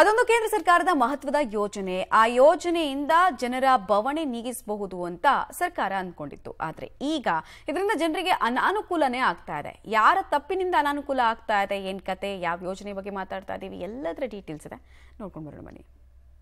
ಅದೊಂದು ಕೇಂದ್ರ ಸರ್ಕಾರದ ಮಹತ್ವದ ಯೋಜನೆ ಆ ಯೋಜನೆಯಿಂದ ಜನರ ಬವಣೆ ನೀಗಿಸಬಹುದು ಅಂತ ಸರ್ಕಾರ ಅಂದ್ಕೊಂಡಿತ್ತು ಆದ್ರೆ ಈಗ ಇದರಿಂದ ಜನರಿಗೆ ಅನಾನುಕೂಲನೇ ಆಗ್ತಾ ಇದೆ ಯಾರ ತಪ್ಪಿನಿಂದ ಅನಾನುಕೂಲ ಆಗ್ತಾ ಇದೆ ಏನ್ ಕತೆ ಯಾವ ಯೋಜನೆ ಬಗ್ಗೆ ಮಾತಾಡ್ತಾ ಇದ್ದೀವಿ ಎಲ್ಲದರ ಡೀಟೇಲ್ಸ್ ಇದೆ ನೋಡ್ಕೊಂಡು ಬರೋಣ ಬನ್ನಿ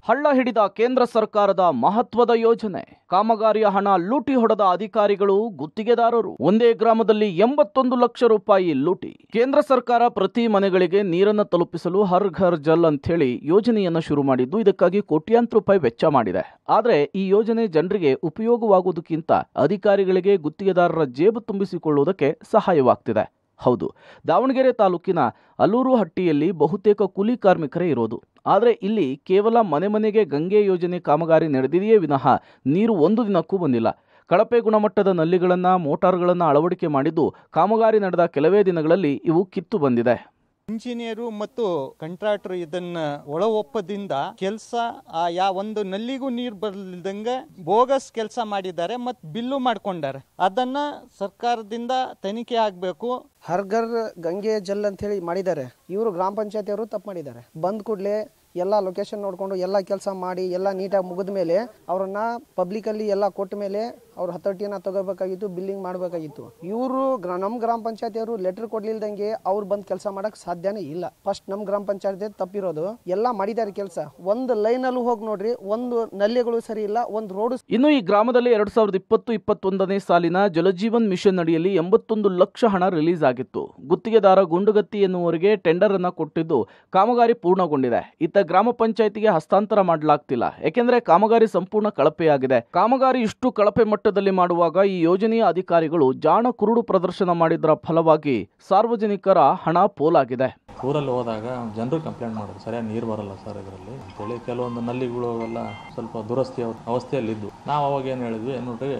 ಹಳ್ಳ ಹಿಡಿದ ಕೇಂದ್ರ ಸರ್ಕಾರದ ಮಹತ್ವದ ಯೋಜನೆ ಕಾಮಗಾರಿಯ ಹಣ ಲೂಟಿ ಹೊಡೆದ ಅಧಿಕಾರಿಗಳು ಗುತ್ತಿಗೆದಾರರು ಒಂದೇ ಗ್ರಾಮದಲ್ಲಿ ಎಂಬತ್ತೊಂದು ಲಕ್ಷ ರೂಪಾಯಿ ಲೂಟಿ ಕೇಂದ್ರ ಸರ್ಕಾರ ಪ್ರತಿ ಮನೆಗಳಿಗೆ ನೀರನ್ನು ತಲುಪಿಸಲು ಹರ್ ಘರ್ ಜಲ್ ಅಂತ ಹೇಳಿ ಯೋಜನೆಯನ್ನು ಶುರು ಮಾಡಿದ್ದು ಇದಕ್ಕಾಗಿ ಕೋಟ್ಯಾಂತರ ರೂಪಾಯಿ ವೆಚ್ಚ ಮಾಡಿದೆ ಆದರೆ ಈ ಯೋಜನೆ ಜನರಿಗೆ ಉಪಯೋಗವಾಗುವುದಕ್ಕಿಂತ ಅಧಿಕಾರಿಗಳಿಗೆ ಗುತ್ತಿಗೆದಾರರ ಜೇಬು ತುಂಬಿಸಿಕೊಳ್ಳುವುದಕ್ಕೆ ಸಹಾಯವಾಗ್ತಿದೆ ಹೌದು ದಾವಣಗೆರೆ ತಾಲೂಕಿನ ಅಲೂರು ಹಟ್ಟಿಯಲ್ಲಿ ಬಹುತೇಕ ಕೂಲಿ ಕಾರ್ಮಿಕರೇ ಇರೋದು ಆದರೆ ಇಲ್ಲಿ ಕೇವಲ ಮನೆ ಮನೆಗೆ ಗಂಗೆ ಯೋಜನೆ ಕಾಮಗಾರಿ ನಡೆದಿದೆಯೇ ವಿನಃ ನೀರು ಒಂದು ದಿನಕ್ಕೂ ಬಂದಿಲ್ಲ ಕಳಪೆ ಗುಣಮಟ್ಟದ ನಲ್ಲಿಗಳನ್ನು ಮೋಟಾರ್ಗಳನ್ನು ಅಳವಡಿಕೆ ಮಾಡಿದ್ದು ಕಾಮಗಾರಿ ನಡೆದ ಕೆಲವೇ ದಿನಗಳಲ್ಲಿ ಇವು ಕಿತ್ತು ಬಂದಿದೆ ಇಂಜಿನಿಯರು ಮತ್ತು ಕಂಟ್ರಾಕ್ಟರ್ ಇದನ್ನ ಒಳ ಒಪ್ಪದಿಂದ ಕೆಲಸ ಯಾವ ಒಂದು ನಲ್ಲಿಗೂ ನೀರು ಬರ್ಲಿದಂಗೆ ಬೋಗಸ್ ಕೆಲಸ ಮಾಡಿದ್ದಾರೆ ಮತ್ತು ಬಿಲ್ಲು ಮಾಡ್ಕೊಂಡಾರೆ ಅದನ್ನ ಸರ್ಕಾರದಿಂದ ತನಿಖೆ ಆಗಬೇಕು ಹರ್ಗರ್ ಗಂಗೆ ಜಲ್ ಅಂತ ಹೇಳಿ ಮಾಡಿದ್ದಾರೆ ಇವರು ಗ್ರಾಮ ಅವರು ತಪ್ಪು ಮಾಡಿದ್ದಾರೆ ಬಂದ್ ಕೂಡಲೇ ಎಲ್ಲ ಲೊಕೇಶನ್ ನೋಡಿಕೊಂಡು ಎಲ್ಲ ಕೆಲಸ ಮಾಡಿ ಎಲ್ಲ ನೀಟಾಗಿ ಮುಗಿದ ಮೇಲೆ ಅವ್ರನ್ನ ಪಬ್ಲಿಕಲ್ಲಿ ಎಲ್ಲ ಕೊಟ್ಟ ಮೇಲೆ ಅವ್ರ ಹತೋಟಿಯನ್ನು ತಗೋಬೇಕಾಗಿತ್ತು ಬಿಲ್ಲಿಂಗ್ ಮಾಡಬೇಕಾಗಿತ್ತು ಇವರು ನಮ್ಮ ಗ್ರಾಮ ಪಂಚಾಯತಿಯವರು ಲೆಟರ್ ಕೊಡ್ಲಿಲ್ದಂಗೆ ಅವ್ರು ಬಂದು ಕೆಲಸ ಮಾಡೋಕೆ ಸಾಧ್ಯನೇ ಇಲ್ಲ ಫಸ್ಟ್ ನಮ್ಮ ಗ್ರಾಮ ಪಂಚಾಯತಿ ತಪ್ಪಿರೋದು ಎಲ್ಲ ಮಾಡಿದ್ದಾರೆ ಕೆಲಸ ಒಂದು ಲೈನಲ್ಲೂ ಹೋಗಿ ನೋಡ್ರಿ ಒಂದು ನಲ್ಲಿಗಳು ಸರಿ ಇಲ್ಲ ಒಂದು ರೋಡ್ ಇನ್ನು ಈ ಗ್ರಾಮದಲ್ಲಿ ಎರಡ್ ಸಾವಿರದ ಇಪ್ಪತ್ತು ಇಪ್ಪತ್ತೊಂದನೇ ಸಾಲಿನ ಜಲಜೀವನ್ ಮಿಷನ್ ಅಡಿಯಲ್ಲಿ ಎಂಬತ್ತೊಂದು ಲಕ್ಷ ಹಣ ರಿಲೀಸ್ ಆಗಿತ್ತು ಗುತ್ತಿಗೆದಾರ ಗುಂಡುಗತ್ತಿ ಎನ್ನುವರಿಗೆ ಟೆಂಡರ್ ಅನ್ನ ಕೊಟ್ಟಿದ್ದು ಕಾಮಗಾರಿ ಪೂರ್ಣಗೊಂಡಿದೆ ಇತ್ತ ಗ್ರಾಮ ಪಂಚಾಯಿತಿಗೆ ಹಸ್ತಾಂತರ ಮಾಡಲಾಗ್ತಿಲ್ಲ ಏಕೆಂದರೆ ಕಾಮಗಾರಿ ಸಂಪೂರ್ಣ ಕಳಪೆಯಾಗಿದೆ ಕಾಮಗಾರಿ ಇಷ್ಟು ಕಳಪೆ ಮಟ್ಟದಲ್ಲಿ ಮಾಡುವಾಗ ಈ ಯೋಜನೆಯ ಅಧಿಕಾರಿಗಳು ಜಾಣ ಕುರುಡು ಪ್ರದರ್ಶನ ಮಾಡಿದ್ರ ಫಲವಾಗಿ ಸಾರ್ವಜನಿಕರ ಹಣ ಪೋಲಾಗಿದೆ ಊರಲ್ಲಿ ಹೋದಾಗ ಜನರು ಕಂಪ್ಲೇಂಟ್ ಮಾಡೋದು ಸರಿಯಾಗಿ ನೀರು ಬರಲ್ಲ ಸರ್ ಇದರಲ್ಲಿ ಅಂತೇಳಿ ಕೆಲವೊಂದು ನಲ್ಲಿಗಳು ಎಲ್ಲ ಸ್ವಲ್ಪ ದುರಸ್ತಿ ಅವಸ್ಥೆಯಲ್ಲಿದ್ದು ನಾವು ಅವಾಗ ಏನು ಹೇಳಿದ್ವಿ ನೋಡ್ರಿ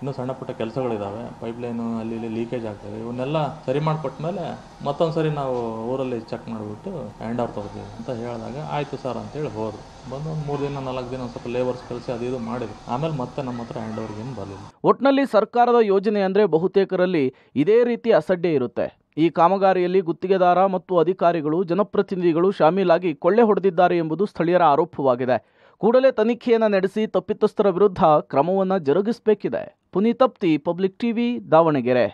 ಇನ್ನೂ ಸಣ್ಣ ಪುಟ್ಟ ಕೆಲಸಗಳಿದ್ದಾವೆ ಪೈಪ್ಲೈನು ಅಲ್ಲಿ ಇಲ್ಲಿ ಲೀಕೇಜ್ ಆಗ್ತದೆ ಇವನ್ನೆಲ್ಲ ಸರಿ ಮಾಡಿಕೊಟ್ಮೇಲೆ ಮತ್ತೊಂದು ಸರಿ ನಾವು ಊರಲ್ಲಿ ಚೆಕ್ ಮಾಡಿಬಿಟ್ಟು ಹ್ಯಾಂಡ್ ಓವರ್ ತೊಗೊತೀವಿ ಅಂತ ಹೇಳಿದಾಗ ಆಯಿತು ಸರ್ ಅಂತೇಳಿ ಹೋದರು ಬಂದು ಒಂದು ಮೂರು ದಿನ ನಾಲ್ಕು ದಿನ ಒಂದು ಸ್ವಲ್ಪ ಲೇಬರ್ಸ್ ಕಳಿಸಿ ಅದು ಇದು ಮಾಡಿದ್ರು ಆಮೇಲೆ ಮತ್ತೆ ನಮ್ಮ ಹತ್ರ ಹ್ಯಾಂಡ್ ಓವರ್ಗೆ ಏನು ಬರಲಿಲ್ಲ ಒಟ್ಟಿನಲ್ಲಿ ಸರ್ಕಾರದ ಯೋಜನೆ ಅಂದರೆ ಬಹುತೇಕರಲ್ಲಿ ಇದೇ ರೀತಿ ಅಸಡ್ಡೆ ಇರುತ್ತೆ ಈ ಕಾಮಗಾರಿಯಲ್ಲಿ ಗುತ್ತಿಗೆದಾರ ಮತ್ತು ಅಧಿಕಾರಿಗಳು ಜನಪ್ರತಿನಿಧಿಗಳು ಶಾಮೀಲಾಗಿ ಕೊಳ್ಳೆ ಹೊಡೆದಿದ್ದಾರೆ ಎಂಬುದು ಸ್ಥಳೀಯರ ಆರೋಪವಾಗಿದೆ ಕೂಡಲೇ ತನಿಖೆಯನ್ನು ನಡೆಸಿ ತಪ್ಪಿತಸ್ಥರ ವಿರುದ್ಧ ಕ್ರಮವನ್ನು ಜರುಗಿಸಬೇಕಿದೆ ಪುನೀತಪ್ತಿ ಪಬ್ಲಿಕ್ ಟಿವಿ ದಾವಣಗೆರೆ